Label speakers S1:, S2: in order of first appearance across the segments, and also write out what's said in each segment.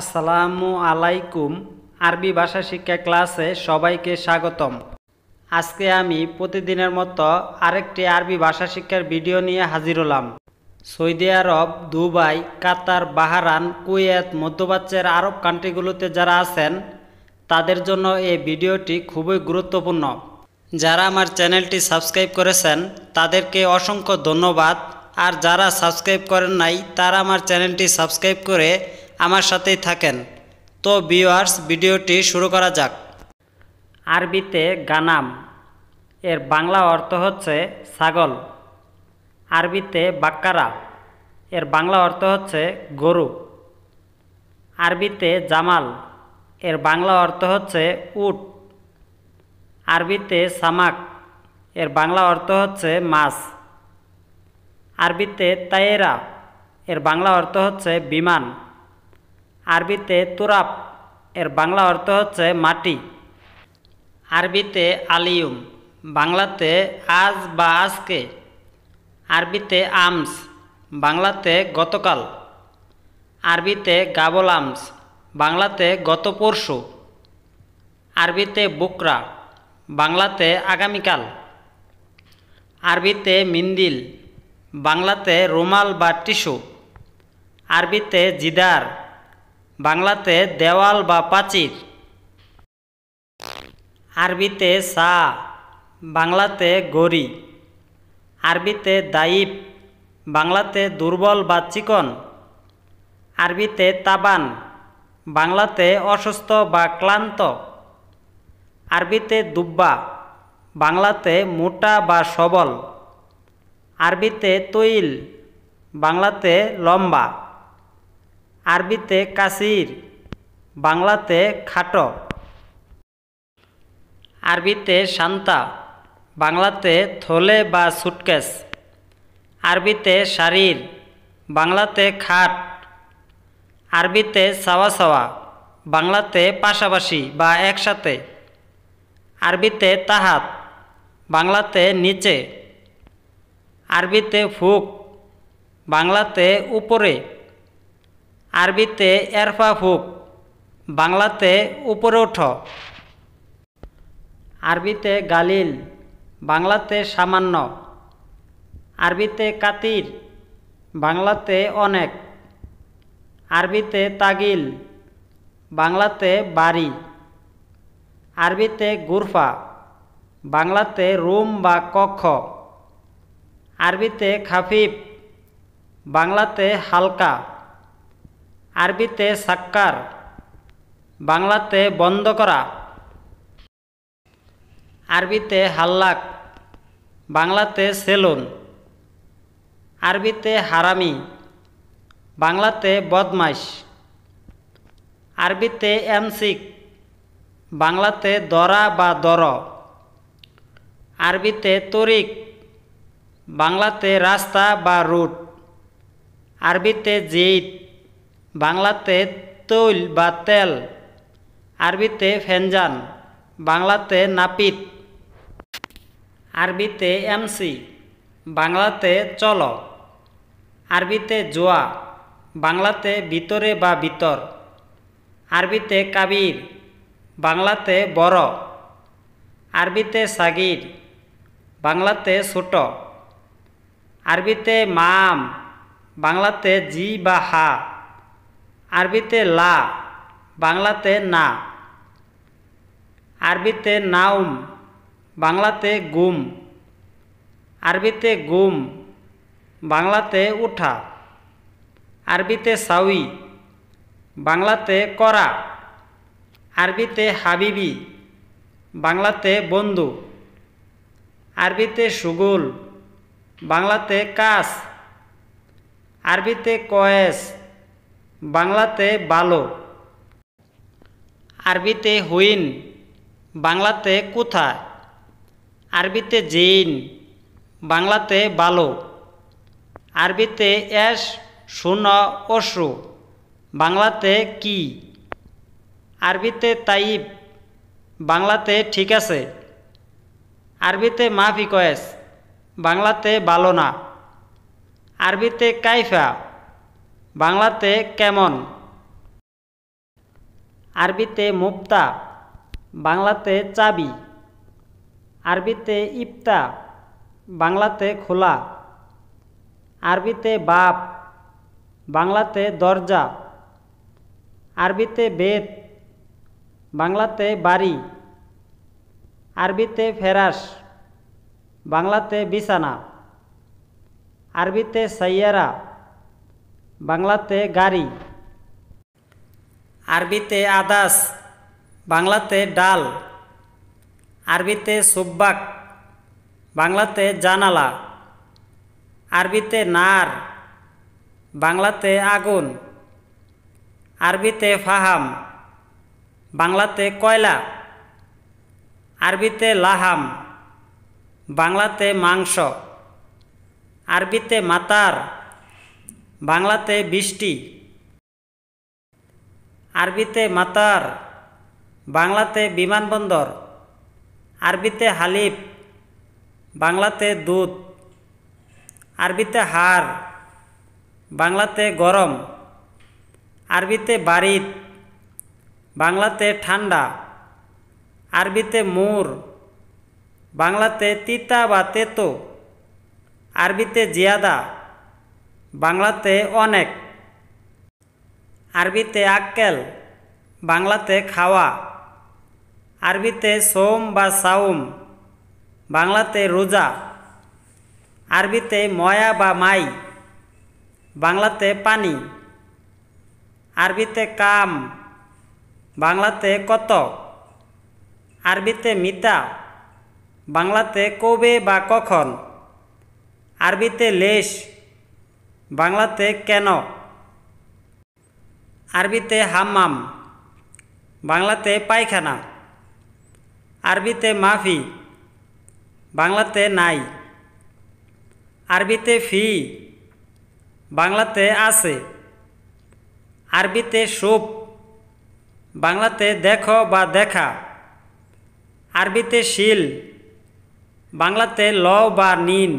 S1: আসসালামু আলাইকুম আরবি ভাষা শিক্ষা ক্লাসে সবাইকে স্বাগতম আজকে আমি প্রতিদিনের মতো আরেকটি আরবি ভাষা শিক্ষার ভিডিও নিয়ে হাজির হলাম Saudi Arab Dubai Qatar Bahrain Kuwait মধ্যপ্রাচ্যের আরব কান্ট্রিগুলোতে যারা আছেন তাদের জন্য এই ভিডিওটি খুবই গুরুত্বপূর্ণ যারা আমার চ্যানেলটি সাবস্ক্রাইব করেছেন তাদেরকে অসংখ্য ধন্যবাদ আর যারা সাবস্ক্রাইব করেন নাই তারা আমার চ্যানেলটি সাবস্ক্রাইব করে আমার সাথেই থাকেন তো ভিউয়ার্স ভিডিওটি শুরু করা যাক আরবিতে গানাম এর বাংলা অর্থ হচ্ছে ছাগল আরবিতে বাক্কারা এর বাংলা অর্থ হচ্ছে গরু আরবিতে জামাল এর বাংলা অর্থ হচ্ছে উট আরবিতে সামাক এর বাংলা অর্থ হচ্ছে মাছ আরবিতে তায়েরা এর বাংলা অর্থ হচ্ছে বিমান আরবিতে তুরাপ এর বাংলা অর্থ হচ্ছে মাটি আরবিতে আলিয়ুম বাংলাতে আজ বা আজকে আরবিতে আমস বাংলাতে গতকাল আরবিতে গাবল আমস বাংলাতে গত পরশু আরবিতে বুকরা বাংলাতে আগামীকাল আরবিতে মিন্দিল বাংলাতে রুমাল বা টিস্যু আরবিতে জিদার বাংলাতে দেওয়াল বা প্রাচীর আরবিতে সা বাংলাতে গড়ি আরবিতে দাইব বাংলাতে দুর্বল বা চিকন আরবিতে তাবান বাংলাতে অসুস্থ বা ক্লান্ত আরবিতে দুব্বা বাংলাতে মোটা বা সবল আরবিতে তৈল বাংলাতে লম্বা আরবিতে কাসির বাংলাতে খাটো আরবিতে শান্তা বাংলাতে থলে বা সুটকেস আরবিতে শারীর বাংলাতে খাট আরবিতে সাওয়া সাওয়া বাংলাতে পাশাপাশি বা একসাথে আরবিতে তাহাত বাংলাতে নিচে আরবিতে ফুক বাংলাতে উপরে আরবিতে এরফা ফুক বাংলাতে উপরে ওঠ আরবিতে গালিল বাংলাতে সামান্য আরবিতে কাতির বাংলাতে অনেক আরবিতে তাগিল বাংলাতে বাড়ি আরবিতে গুরফা বাংলাতে রুম বা কক্ষ আরবিতে খাফিফ বাংলাতে হালকা আরবিতে সাক্কার বাংলাতে বন্ধ করা আরবিতে হাল্লাক বাংলাতে সেলুন আরবিতে হারামি বাংলাতে বদমাইশ আরবিতে এমসিক বাংলাতে দরা বা দর আরবিতে তরিক বাংলাতে রাস্তা বা রুট আরবিতে জেইত বাংলাতে তৈল বা তেল আরবিতে ফেনজান বাংলাতে নাপিত আরবিতে এমসি বাংলাতে চলো আরবিতে জোয়া বাংলাতে ভিতরে বা ভিতর আরবিতে কাবির বাংলাতে বড় আরবিতে সাগির বাংলাতে ছোট আরবিতে মাম বাংলাতে জি বা হা আরবিতে লা বাংলাতে না আরবিতে নাউম বাংলাতে গুম আরবিতে গুম বাংলাতে উঠা আরবিতে সাউই বাংলাতে করা আরবিতে হাবিবি বাংলাতে বন্ধু আরবিতে সুগুল বাংলাতে কাস আরবিতে কয়েস বাংলাতে বালো আরবিতে হুইন বাংলাতে কোথা আরবিতে জিন বাংলাতে বালো আরবিতে এস শূন্য অশ্রু বাংলাতে কি আরবিতে তাইব বাংলাতে ঠিক আছে আরবিতে মাফি কয়েস বাংলাতে বালো না আরবিতে কাইফা বাংলাতে কেমন আরবিতে মুক্তা বাংলাতে চাবি আরবিতে ইফতা বাংলাতে খোলা আরবিতে বাপ বাংলাতে দরজা আরবিতে বেত বাংলাতে বাড়ি আরবিতে ফেরাস বাংলাতে বিছানা আরবিতে সাইয়ারা বাংলাতে গাড়ি আরবিতে আদাস বাংলাতে ডাল আরবিতে সুব্বাক বাংলাতে জানালা আরবিতে নার বাংলাতে আগুন আরবিতে ফাহাম বাংলাতে কয়লা আরবিতে লাহাম বাংলাতে মাংস আরবিতে মাতার বাংলাতে বৃষ্টি আরবিতে মাতার বাংলাতে বিমানবন্দর আরবিতে হালিফ বাংলাতে দুধ আরবিতে হার বাংলাতে গরম আরবিতে বাড়িত বাংলাতে ঠান্ডা আরবিতে মুর বাংলাতে তিতা বা তেতো আরবিতে জিয়াদা বাংলাতে অনেক আরবিতে আক্কেল বাংলাতে খাওয়া আরবিতে সোম বা সাউম বাংলাতে রোজা আরবিতে ময়া বা মাই বাংলাতে পানি আরবিতে কাম বাংলাতে কত আরবিতে মিতা বাংলাতে কবে বা কখন আরবিতে লেশ বাংলাতে কেন আরবিতে হাম্মাম বাংলাতে পায়খানা আরবিতে মাফি বাংলাতে নাই আরবিতে ফি বাংলাতে আছে আরবিতে সুপ বাংলাতে দেখো বা দেখা আরবিতে শিল বাংলাতে ল বা নিন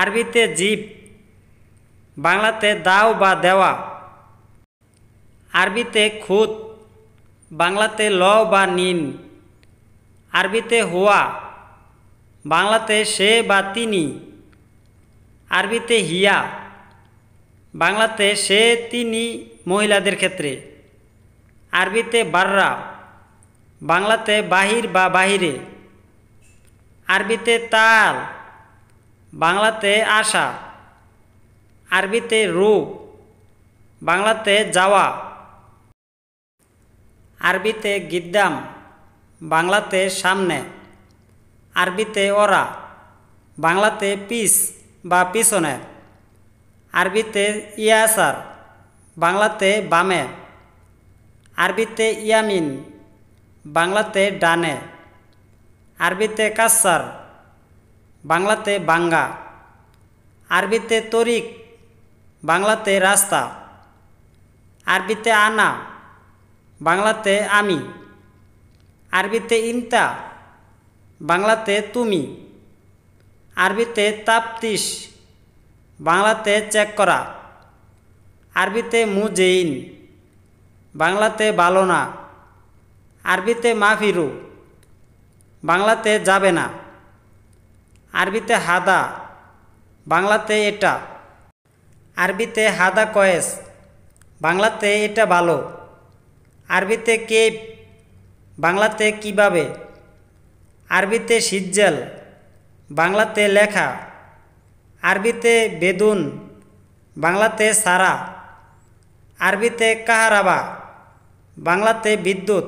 S1: আরবিতে জীব বাংলাতে দাও বা দেওয়া আরবিতে খুদ বাংলাতে ল বা নিন আরবিতে হোয়া বাংলাতে সে বা তিনি আরবিতে হিয়া বাংলাতে সে তিনি মহিলাদের ক্ষেত্রে আরবিতে বাররা বাংলাতে বাহির বা বাহিরে আরবিতে তাল বাংলাতে আশা আরবিতে রু বাংলাতে যাওয়া আরবিতে গিদ্দাম বাংলাতে সামনে আরবিতে ওরা বাংলাতে পিস বা পিছনে আরবিতে ইয়াসার বাংলাতে বামে আরবিতে ইয়ামিন বাংলাতে ডানে আরবিতে কাসার বাংলাতে বাঙ্গা আরবিতে তরিক বাংলাতে রাস্তা আরবিতে আনা বাংলাতে আমি আরবিতে ইন্তা বাংলাতে তুমি আরবিতে তাপ্তিস বাংলাতে চেক করা আরবিতে মুজেইন বাংলাতে বালনা আরবিতে মাফিরু বাংলাতে যাবে না আরবিতে হাদা বাংলাতে এটা আরবিতে হাদা কয়েস বাংলাতে এটা ভালো আরবিতে কেপ বাংলাতে কিভাবে আরবিতে সিজ্জাল বাংলাতে লেখা আরবিতে বেদুন বাংলাতে সারা আরবিতে কাহারাবা বাংলাতে বিদ্যুৎ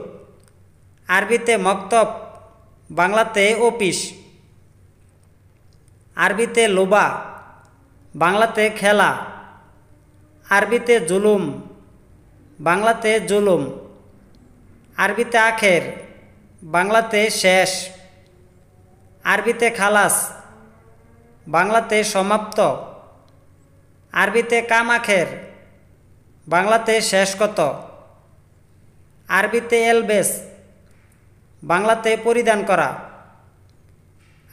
S1: আরবিতে মক্তব বাংলাতে অফিস আরবিতে লোবা বাংলাতে খেলা আরবিতে জুলুম বাংলাতে জুলুম আরবিতে আখের বাংলাতে শেষ আরবিতে খালাস বাংলাতে সমাপ্ত আরবিতে কাম আখের বাংলাতে শেষ কত আরবিতে এলবেস বাংলাতে পরিধান করা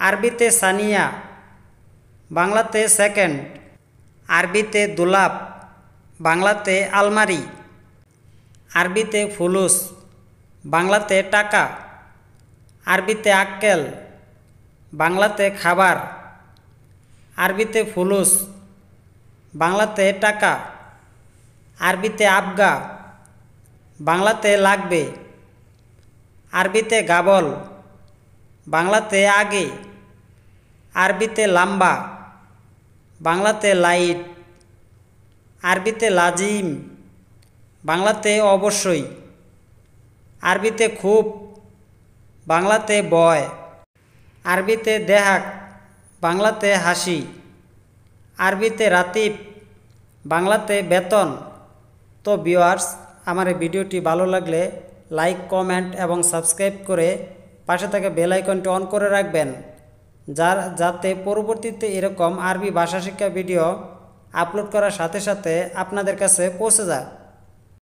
S1: আরবিতে সানিয়া বাংলাতে সেকেন্ড আরবিতে দুলাপ বাংলাতে আলমারি আরবিতে ফুলুস বাংলাতে টাকা আরবিতে আক্কেল বাংলাতে খাবার আরবিতে ফুলুস বাংলাতে টাকা আরবিতে আবগা বাংলাতে লাগবে আরবিতে গাবল বাংলাতে আগে আরবিতে লাম্বা বাংলাতে লাইট আরবিতে লাজিম বাংলাতে অবশ্যই আরবিতে খুব বাংলাতে বয় আরবিতে দেহাক বাংলাতে হাসি আরবিতে রাতিব বাংলাতে বেতন তো ভিওয়ার্স আমার এই ভিডিওটি ভালো লাগলে লাইক কমেন্ট এবং সাবস্ক্রাইব করে পাশে থাকা বেল আইকনটি অন করে রাখবেন যার যাতে পরবর্তীতে এরকম আরবি ভাষা শিক্ষা ভিডিও আপলোড করার সাথে সাথে আপনাদের কাছে পৌঁছে যায়